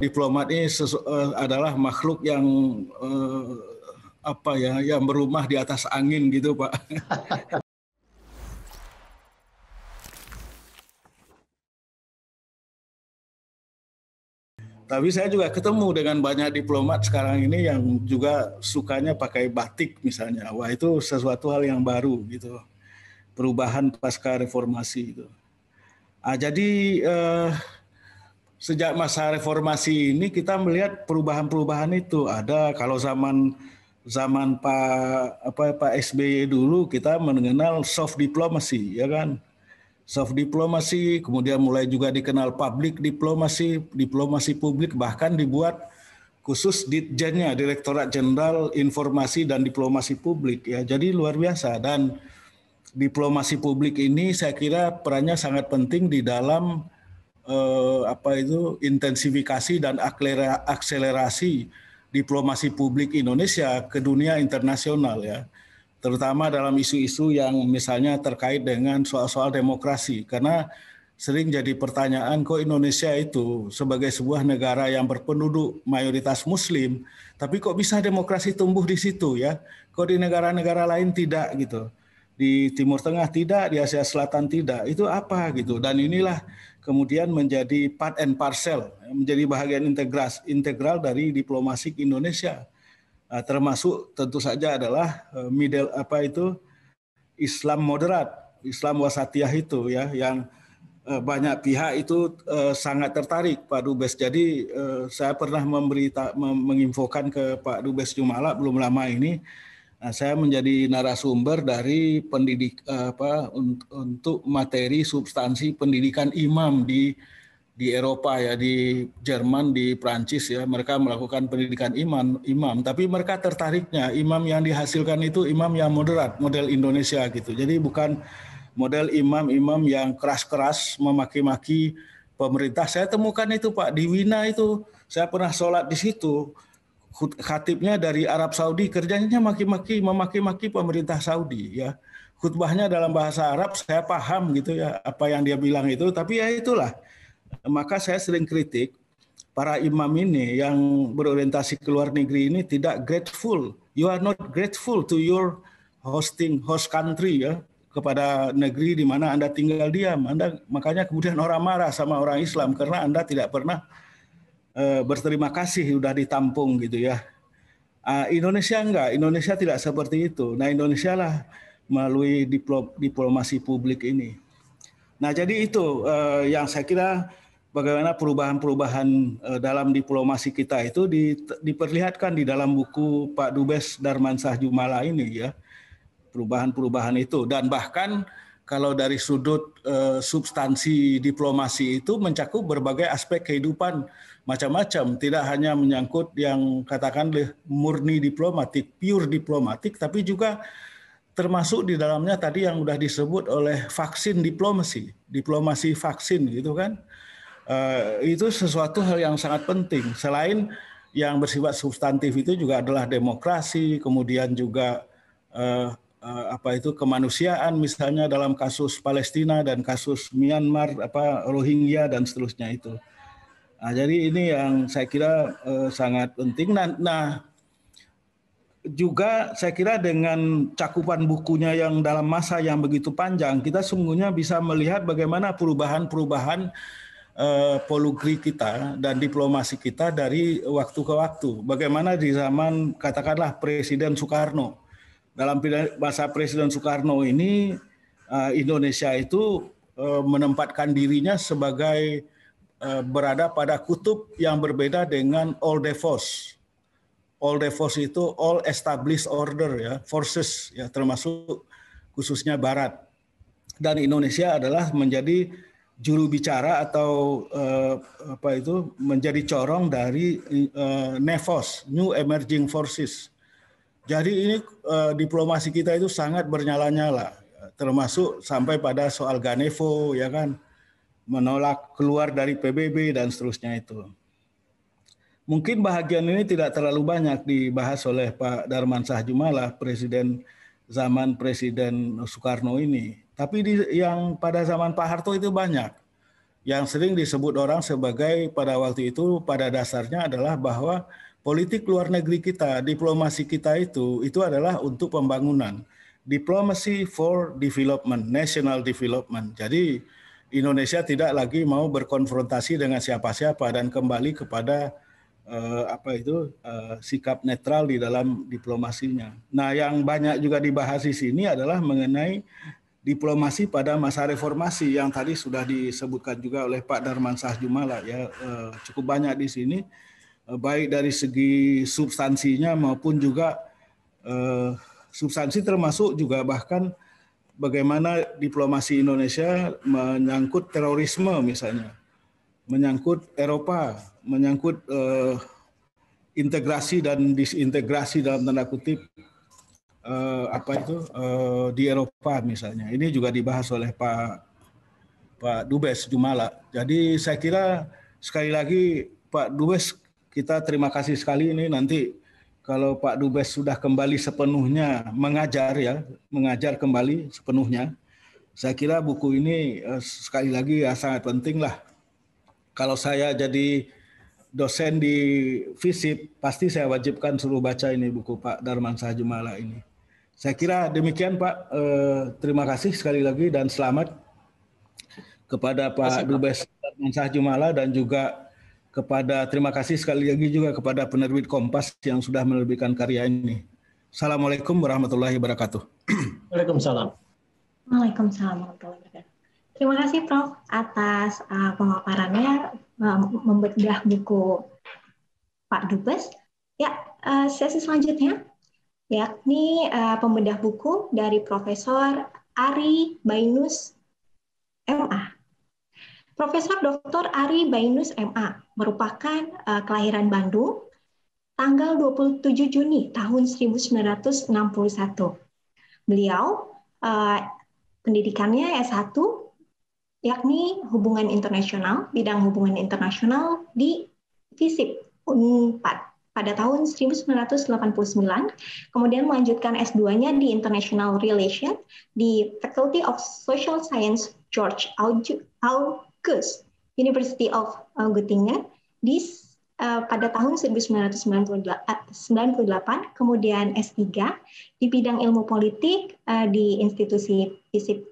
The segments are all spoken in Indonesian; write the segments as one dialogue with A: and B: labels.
A: diplomat ini sesu, uh, adalah makhluk yang uh, apa ya yang berumah di atas angin gitu pak. Tapi saya juga ketemu dengan banyak diplomat sekarang ini yang juga sukanya pakai batik misalnya. Wah itu sesuatu hal yang baru gitu. Perubahan pasca reformasi itu. Ah, jadi eh, sejak masa reformasi ini kita melihat perubahan-perubahan itu ada kalau zaman zaman Pak apa Pak SBY dulu kita mengenal soft diplomacy ya kan soft diplomacy kemudian mulai juga dikenal public diplomacy diplomasi publik bahkan dibuat khusus ditjennya Direktorat Jenderal Informasi dan Diplomasi Publik ya jadi luar biasa dan diplomasi publik ini saya kira perannya sangat penting di dalam eh, apa itu intensifikasi dan akselerasi diplomasi publik Indonesia ke dunia internasional ya terutama dalam isu-isu yang misalnya terkait dengan soal-soal demokrasi karena sering jadi pertanyaan kok Indonesia itu sebagai sebuah negara yang berpenduduk mayoritas muslim tapi kok bisa demokrasi tumbuh di situ ya kok di negara-negara lain tidak gitu di Timur Tengah tidak di Asia Selatan tidak itu apa gitu dan inilah kemudian menjadi part and parcel, ya, menjadi bahagian integras, integral dari diplomasi Indonesia. Nah, termasuk tentu saja adalah eh, middle apa itu Islam moderat, Islam wasatiyah itu ya yang eh, banyak pihak itu eh, sangat tertarik Pak Dubes. Jadi saya pernah memberi menginfokan ke Pak Dubes Jumala belum lama ini Nah, saya menjadi narasumber dari pendidik apa untuk materi substansi pendidikan imam di di Eropa ya di Jerman di Prancis ya mereka melakukan pendidikan imam imam tapi mereka tertariknya imam yang dihasilkan itu imam yang moderat model Indonesia gitu jadi bukan model imam-imam yang keras-keras memaki-maki pemerintah saya temukan itu Pak di Wina itu saya pernah sholat di situ khatibnya dari Arab Saudi kerjanya maki-maki memaki-maki pemerintah Saudi ya khutbahnya dalam bahasa Arab saya paham gitu ya apa yang dia bilang itu tapi ya itulah maka saya sering kritik para imam ini yang berorientasi ke luar negeri ini tidak grateful you are not grateful to your hosting host country ya kepada negeri di mana Anda tinggal diam Anda makanya kemudian orang marah sama orang Islam karena Anda tidak pernah Eh, berterima kasih sudah ditampung gitu ya. Ah, Indonesia enggak, Indonesia tidak seperti itu. Nah Indonesia lah melalui diplom, diplomasi publik ini. Nah jadi itu eh, yang saya kira bagaimana perubahan-perubahan eh, dalam diplomasi kita itu di, diperlihatkan di dalam buku Pak Dubes Darmansah Jumala ini ya. Perubahan-perubahan itu dan bahkan kalau dari sudut uh, substansi diplomasi itu mencakup berbagai aspek kehidupan macam-macam, tidak hanya menyangkut yang katakan murni diplomatik, pure diplomatik, tapi juga termasuk di dalamnya tadi yang sudah disebut oleh vaksin diplomasi, diplomasi vaksin gitu kan. Uh, itu sesuatu hal yang sangat penting. Selain yang bersifat substantif itu juga adalah demokrasi, kemudian juga uh, uh, apa itu kemanusiaan misalnya dalam kasus Palestina dan kasus Myanmar apa Rohingya dan seterusnya itu. Nah, jadi ini yang saya kira eh, sangat penting. Nah, nah, juga saya kira dengan cakupan bukunya yang dalam masa yang begitu panjang, kita sungguhnya bisa melihat bagaimana perubahan-perubahan eh, polugri kita dan diplomasi kita dari waktu ke waktu. Bagaimana di zaman katakanlah Presiden Soekarno. Dalam masa Presiden Soekarno ini eh, Indonesia itu eh, menempatkan dirinya sebagai Eh, berada pada kutub yang berbeda dengan all devos, All devos itu all established order ya, forces ya termasuk khususnya barat. Dan Indonesia adalah menjadi juru bicara atau eh, apa itu menjadi corong dari eh, NEFOS, New Emerging Forces. Jadi ini eh, diplomasi kita itu sangat bernyala-nyala termasuk sampai pada soal Ganevo ya kan menolak keluar dari PBB dan seterusnya itu. Mungkin bahagian ini tidak terlalu banyak dibahas oleh Pak Darman Sahjumala, Presiden zaman Presiden Soekarno ini. Tapi di, yang pada zaman Pak Harto itu banyak. Yang sering disebut orang sebagai pada waktu itu pada dasarnya adalah bahwa politik luar negeri kita, diplomasi kita itu, itu adalah untuk pembangunan. Diplomasi for development, national development. Jadi Indonesia tidak lagi mau berkonfrontasi dengan siapa-siapa dan kembali kepada eh, apa itu eh, sikap netral di dalam diplomasinya. Nah, yang banyak juga dibahas di sini adalah mengenai diplomasi pada masa reformasi yang tadi sudah disebutkan juga oleh Pak Darman Jumala ya eh, cukup banyak di sini eh, baik dari segi substansinya maupun juga eh, substansi termasuk juga bahkan bagaimana diplomasi Indonesia menyangkut terorisme misalnya, menyangkut Eropa, menyangkut uh, integrasi dan disintegrasi dalam tanda kutip uh, apa itu uh, di Eropa misalnya. Ini juga dibahas oleh Pak Pak Dubes Jumala. Jadi saya kira sekali lagi Pak Dubes kita terima kasih sekali ini nanti kalau Pak Dubes sudah kembali sepenuhnya mengajar ya, mengajar kembali sepenuhnya, saya kira buku ini eh, sekali lagi ya sangat penting lah. Kalau saya jadi dosen di FISIP, pasti saya wajibkan suruh baca ini buku Pak Darman Sahajumala ini. Saya kira demikian Pak, eh, terima kasih sekali lagi dan selamat kepada Pak Dubes Darman Sahajumala dan juga kepada terima kasih sekali lagi juga kepada penerbit Kompas yang sudah menerbitkan karya ini. Assalamualaikum warahmatullahi wabarakatuh. Waalaikumsalam.
B: Waalaikumsalam warahmatullahi wabarakatuh. Terima kasih Prof atas uh, pemaparannya uh, membedah buku Pak Dubes. Ya, uh, sesi selanjutnya yakni uh, pembedah buku dari Profesor Ari Bainus MA. Profesor Dr. Ari Bainus MA merupakan uh, kelahiran Bandung tanggal 27 Juni tahun 1961. Beliau uh, pendidikannya S1 yakni hubungan internasional, bidang hubungan internasional di FISIP Unpad pada tahun 1989, kemudian melanjutkan S2-nya di International Relations di Faculty of Social Science George Au Kus University of Göttingen di uh, pada tahun 1998, kemudian S3 di bidang ilmu politik uh, di institusi FISIP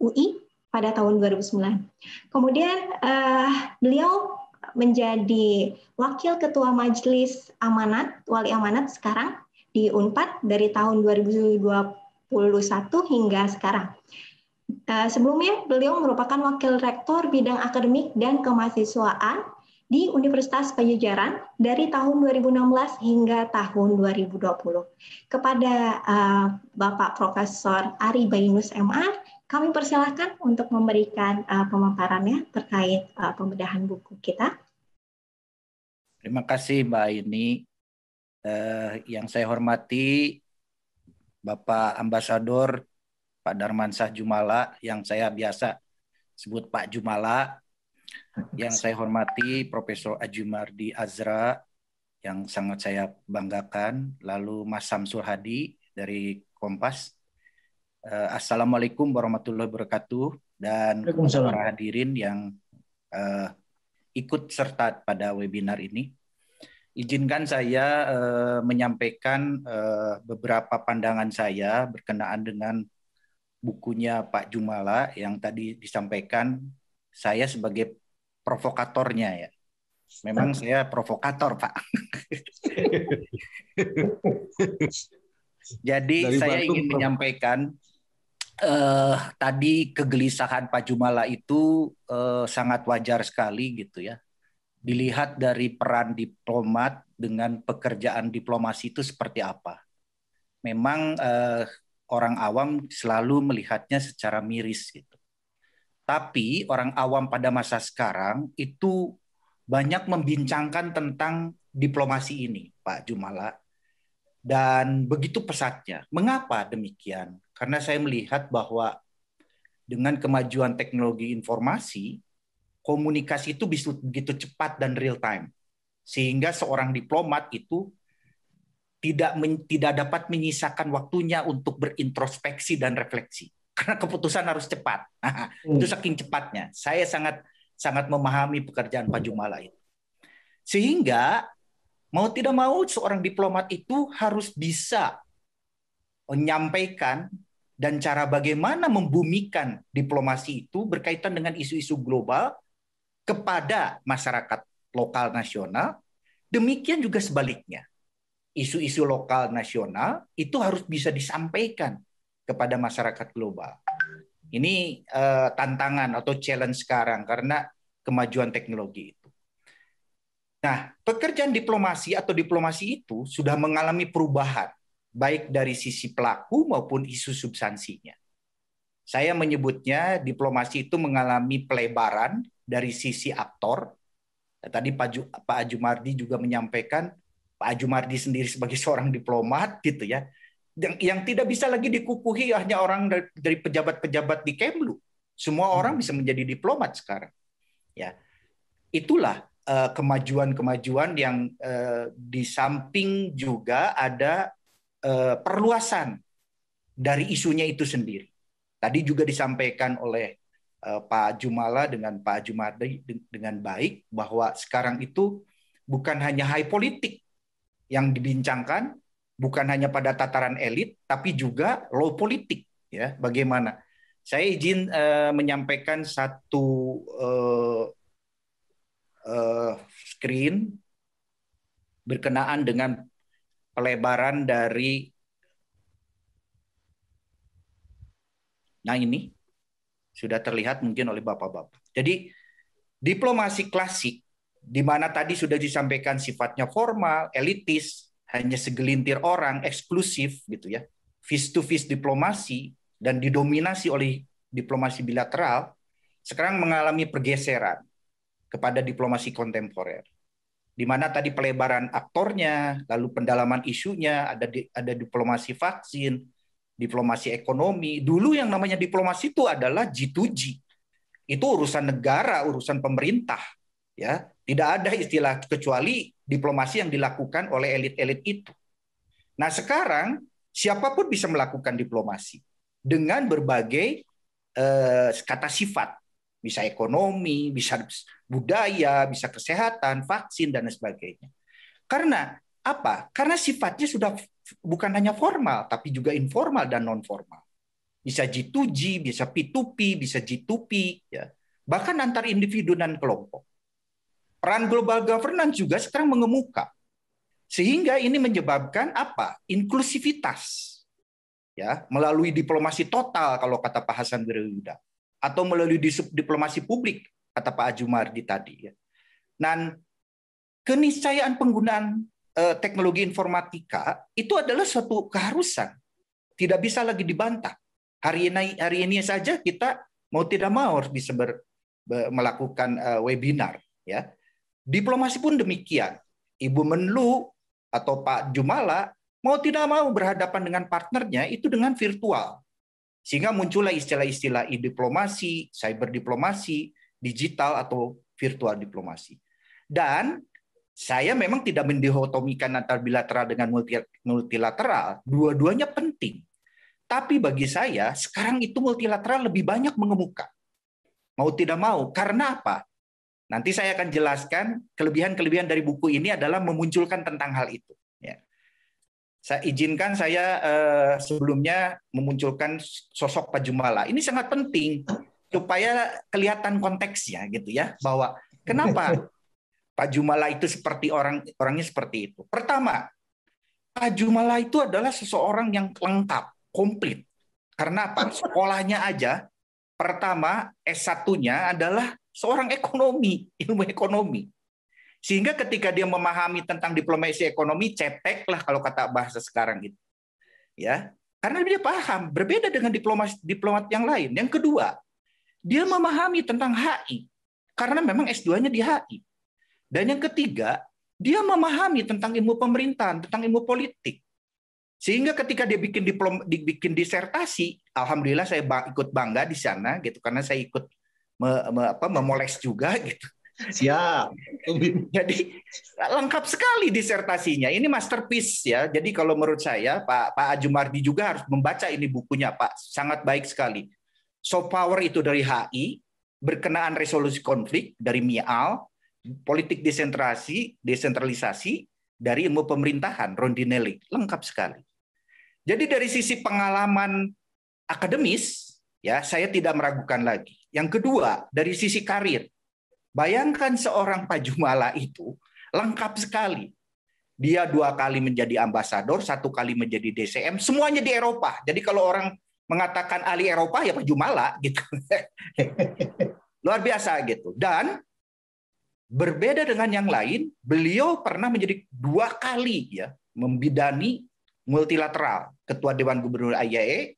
B: UI pada tahun 2009. Kemudian uh, beliau menjadi wakil ketua majelis amanat wali amanat sekarang di Unpad dari tahun 2021 hingga sekarang. Eh, sebelumnya, beliau merupakan Wakil Rektor Bidang Akademik dan Kemahasiswaan di Universitas Pajajaran dari tahun 2016 hingga tahun 2020. Kepada uh, Bapak Profesor Ari Bainus MR, kami persilahkan untuk memberikan uh, pemaparannya terkait uh, pembedahan buku kita.
C: Terima kasih Mbak Aini. yang saya hormati Bapak Ambasador Pak Darmansah Jumala yang saya biasa sebut Pak Jumala, yang saya hormati Profesor Ajumardi Azra yang sangat saya banggakan, lalu Mas Samsul Hadi dari Kompas. Eh, Assalamualaikum warahmatullahi wabarakatuh dan para hadirin yang uh, ikut serta pada webinar ini. Izinkan saya uh, menyampaikan uh, beberapa pandangan saya berkenaan dengan bukunya Pak Jumala yang tadi disampaikan saya sebagai provokatornya ya. Memang saya provokator, Pak. Jadi Dari saya Bantung, ingin menyampaikan eh, tadi kegelisahan Pak Jumala itu eh, sangat wajar sekali gitu ya. Dilihat dari peran diplomat dengan pekerjaan diplomasi itu seperti apa. Memang eh, orang awam selalu melihatnya secara miris gitu. Tapi orang awam pada masa sekarang itu banyak membincangkan tentang diplomasi ini, Pak Jumala. Dan begitu pesatnya. Mengapa demikian? Karena saya melihat bahwa dengan kemajuan teknologi informasi, komunikasi itu bisa begitu cepat dan real time. Sehingga seorang diplomat itu tidak men, tidak dapat menyisakan waktunya untuk berintrospeksi dan refleksi karena keputusan harus cepat. hmm. Itu saking cepatnya. Saya sangat sangat memahami pekerjaan Pak Jumala itu. Sehingga mau tidak mau seorang diplomat itu harus bisa menyampaikan dan cara bagaimana membumikan diplomasi itu berkaitan dengan isu-isu global kepada masyarakat lokal nasional. Demikian juga sebaliknya isu-isu lokal nasional itu harus bisa disampaikan kepada masyarakat global. Ini uh, tantangan atau challenge sekarang karena kemajuan teknologi itu. Nah, pekerjaan diplomasi atau diplomasi itu sudah mengalami perubahan baik dari sisi pelaku maupun isu substansinya. Saya menyebutnya diplomasi itu mengalami pelebaran dari sisi aktor. Tadi Pak, Ajumardi juga menyampaikan Pak Ajumardi sendiri sebagai seorang diplomat gitu ya yang, yang tidak bisa lagi dikukuhi hanya orang dari, dari pejabat-pejabat di Kemlu semua hmm. orang bisa menjadi diplomat sekarang ya itulah kemajuan eh, kemajuan-kemajuan yang uh, di samping juga ada uh, perluasan dari isunya itu sendiri tadi juga disampaikan oleh Pak Jumala dengan Pak Jumardi dengan baik bahwa sekarang itu bukan hanya high politik yang dibincangkan bukan hanya pada tataran elit tapi juga low politik ya bagaimana saya izin uh, menyampaikan satu uh, uh, screen berkenaan dengan pelebaran dari nah ini sudah terlihat mungkin oleh bapak-bapak jadi diplomasi klasik di mana tadi sudah disampaikan sifatnya formal, elitis, hanya segelintir orang, eksklusif gitu ya. Face to face diplomasi dan didominasi oleh diplomasi bilateral, sekarang mengalami pergeseran kepada diplomasi kontemporer. Di mana tadi pelebaran aktornya, lalu pendalaman isunya, ada di, ada diplomasi vaksin, diplomasi ekonomi. Dulu yang namanya diplomasi itu adalah G2G. Itu urusan negara, urusan pemerintah ya tidak ada istilah kecuali diplomasi yang dilakukan oleh elit-elit itu nah sekarang siapapun bisa melakukan diplomasi dengan berbagai eh, kata sifat bisa ekonomi bisa budaya bisa kesehatan vaksin dan sebagainya karena apa karena sifatnya sudah bukan hanya formal tapi juga informal dan non formal bisa G2G, bisa P2P, bisa G2P, ya. bahkan antar individu dan kelompok. Peran global governance juga sekarang mengemuka. Sehingga ini menyebabkan apa? Inklusivitas. Ya, melalui diplomasi total kalau kata Pak Hasan Wirayuda atau melalui diplomasi publik kata Pak Ajumardi tadi ya. Dan keniscayaan penggunaan eh, teknologi informatika itu adalah suatu keharusan. Tidak bisa lagi dibantah. Hari ini hari ini saja kita mau tidak mau harus bisa ber, ber, melakukan eh, webinar ya. Diplomasi pun demikian. Ibu Menlu atau Pak Jumala mau tidak mau berhadapan dengan partnernya itu dengan virtual. Sehingga muncullah istilah-istilah e-diplomasi, cyber diplomasi, digital atau virtual diplomasi. Dan saya memang tidak mendihotomikan antara bilateral dengan multilateral, dua-duanya penting. Tapi bagi saya sekarang itu multilateral lebih banyak mengemuka. Mau tidak mau, karena apa? Nanti saya akan jelaskan kelebihan-kelebihan dari buku ini adalah memunculkan tentang hal itu. Ya. Saya izinkan saya eh, sebelumnya memunculkan sosok Pak Jumala. Ini sangat penting supaya kelihatan konteksnya gitu ya bahwa kenapa Pak Jumala itu seperti orang orangnya seperti itu. Pertama, Pak Jumala itu adalah seseorang yang lengkap, komplit. Karena apa? Sekolahnya aja pertama S1-nya adalah seorang ekonomi, ilmu ekonomi. Sehingga ketika dia memahami tentang diplomasi ekonomi, cetek lah kalau kata bahasa sekarang itu Ya, karena dia paham, berbeda dengan diplomat diplomat yang lain. Yang kedua, dia memahami tentang HI karena memang S2-nya di HI. Dan yang ketiga, dia memahami tentang ilmu pemerintahan, tentang ilmu politik. Sehingga ketika dia bikin diplom, dibikin disertasi, alhamdulillah saya ikut bangga di sana gitu karena saya ikut me, me, apa, memoles juga gitu. Ya. Jadi lengkap sekali disertasinya. Ini masterpiece ya. Jadi kalau menurut saya Pak Pak Ajumardi juga harus membaca ini bukunya Pak. Sangat baik sekali. Soft power itu dari HI, berkenaan resolusi konflik dari MIAL, politik desentrasi, desentralisasi dari ilmu pemerintahan Rondinelli. Lengkap sekali. Jadi dari sisi pengalaman akademis ya saya tidak meragukan lagi yang kedua, dari sisi karir. Bayangkan seorang Pak Jumala itu lengkap sekali. Dia dua kali menjadi ambasador, satu kali menjadi DCM, semuanya di Eropa. Jadi kalau orang mengatakan ahli Eropa, ya Pak Jumala. gitu Luar biasa gitu. Dan berbeda dengan yang lain, beliau pernah menjadi dua kali ya membidani multilateral, ketua Dewan Gubernur IAE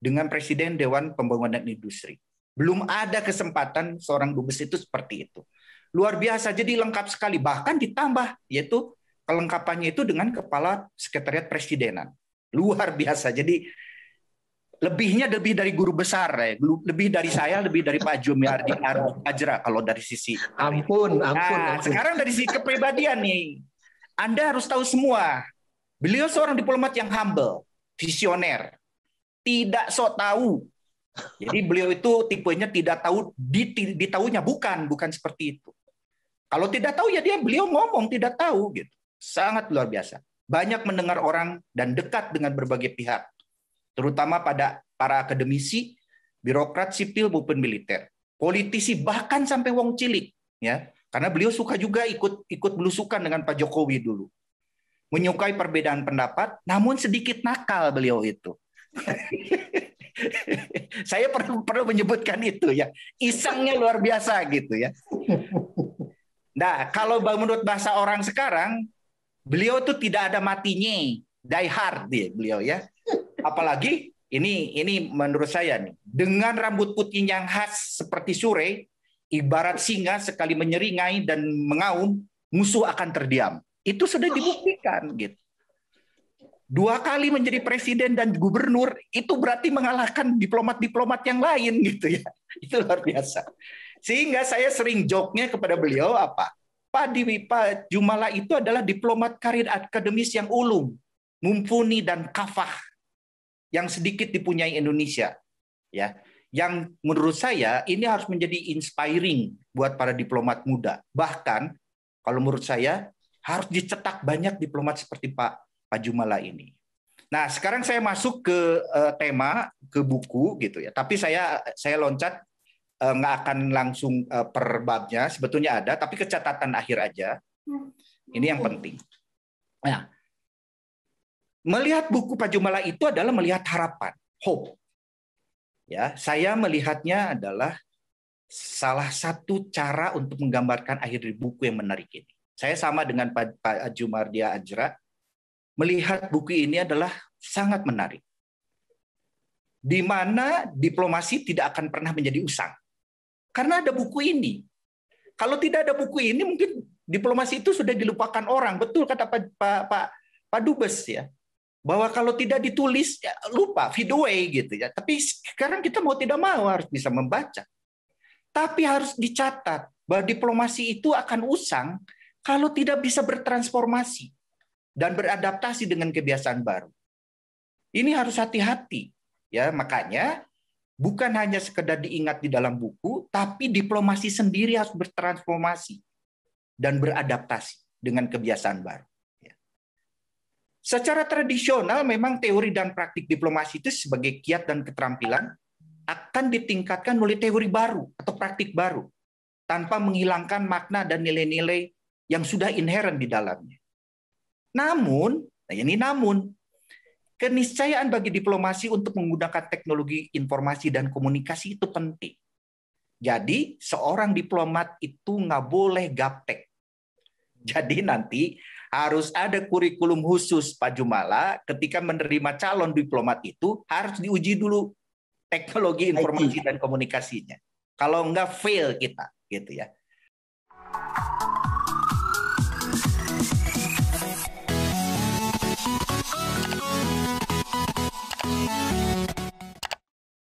C: dengan Presiden Dewan Pembangunan Industri. Belum ada kesempatan seorang dubes itu seperti itu. Luar biasa, jadi lengkap sekali. Bahkan ditambah, yaitu kelengkapannya itu dengan kepala sekretariat presidenan. Luar biasa, jadi lebihnya lebih dari guru besar ya. lebih dari saya lebih dari Pak Jumiardi Ajra kalau dari sisi ampun, nah, ampun, ampun. sekarang dari sisi kepribadian nih Anda harus tahu semua beliau seorang diplomat yang humble visioner tidak sok tahu jadi beliau itu tipenya tidak tahu di, bukan, bukan seperti itu. Kalau tidak tahu ya dia beliau ngomong tidak tahu gitu. Sangat luar biasa. Banyak mendengar orang dan dekat dengan berbagai pihak, terutama pada para akademisi, birokrat sipil maupun militer, politisi bahkan sampai wong cilik ya. Karena beliau suka juga ikut ikut belusukan dengan Pak Jokowi dulu. Menyukai perbedaan pendapat, namun sedikit nakal beliau itu. saya perlu perlu menyebutkan itu ya. Isengnya luar biasa gitu ya. Nah, kalau menurut bahasa orang sekarang, beliau tuh tidak ada matinya, die hard dia beliau ya. Apalagi ini ini menurut saya nih, dengan rambut putih yang khas seperti sure, ibarat singa sekali menyeringai dan mengaum, musuh akan terdiam. Itu sudah dibuktikan gitu dua kali menjadi presiden dan gubernur itu berarti mengalahkan diplomat-diplomat yang lain gitu ya. Itu luar biasa. Sehingga saya sering joknya kepada beliau apa? Pak Dewi Pak Jumala itu adalah diplomat karir akademis yang ulung, mumpuni dan kafah yang sedikit dipunyai Indonesia. Ya, yang menurut saya ini harus menjadi inspiring buat para diplomat muda. Bahkan kalau menurut saya harus dicetak banyak diplomat seperti Pak Pajumala ini. Nah, sekarang saya masuk ke uh, tema ke buku gitu ya. Tapi saya saya loncat uh, nggak akan langsung uh, per babnya, sebetulnya ada tapi kecatatan akhir aja. Ini yang penting. Nah, melihat buku Pajumala itu adalah melihat harapan, hope. Ya, saya melihatnya adalah salah satu cara untuk menggambarkan akhir dari buku yang menarik ini. Saya sama dengan Pak, Pak Jumardia Ajra, melihat buku ini adalah sangat menarik. Di mana diplomasi tidak akan pernah menjadi usang. Karena ada buku ini. Kalau tidak ada buku ini mungkin diplomasi itu sudah dilupakan orang. Betul kata Pak Pak Pak, Pak Dubes ya. Bahwa kalau tidak ditulis ya lupa, fade away gitu ya. Tapi sekarang kita mau tidak mau harus bisa membaca. Tapi harus dicatat bahwa diplomasi itu akan usang kalau tidak bisa bertransformasi dan beradaptasi dengan kebiasaan baru. Ini harus hati-hati ya, makanya bukan hanya sekedar diingat di dalam buku, tapi diplomasi sendiri harus bertransformasi dan beradaptasi dengan kebiasaan baru. Ya. Secara tradisional memang teori dan praktik diplomasi itu sebagai kiat dan keterampilan akan ditingkatkan oleh teori baru atau praktik baru tanpa menghilangkan makna dan nilai-nilai yang sudah inherent di dalamnya. Namun, nah ini namun, keniscayaan bagi diplomasi untuk menggunakan teknologi informasi dan komunikasi itu penting. Jadi seorang diplomat itu nggak boleh gaptek. Jadi nanti harus ada kurikulum khusus Pak Jumala ketika menerima calon diplomat itu harus diuji dulu teknologi informasi dan komunikasinya. Kalau nggak fail kita gitu ya.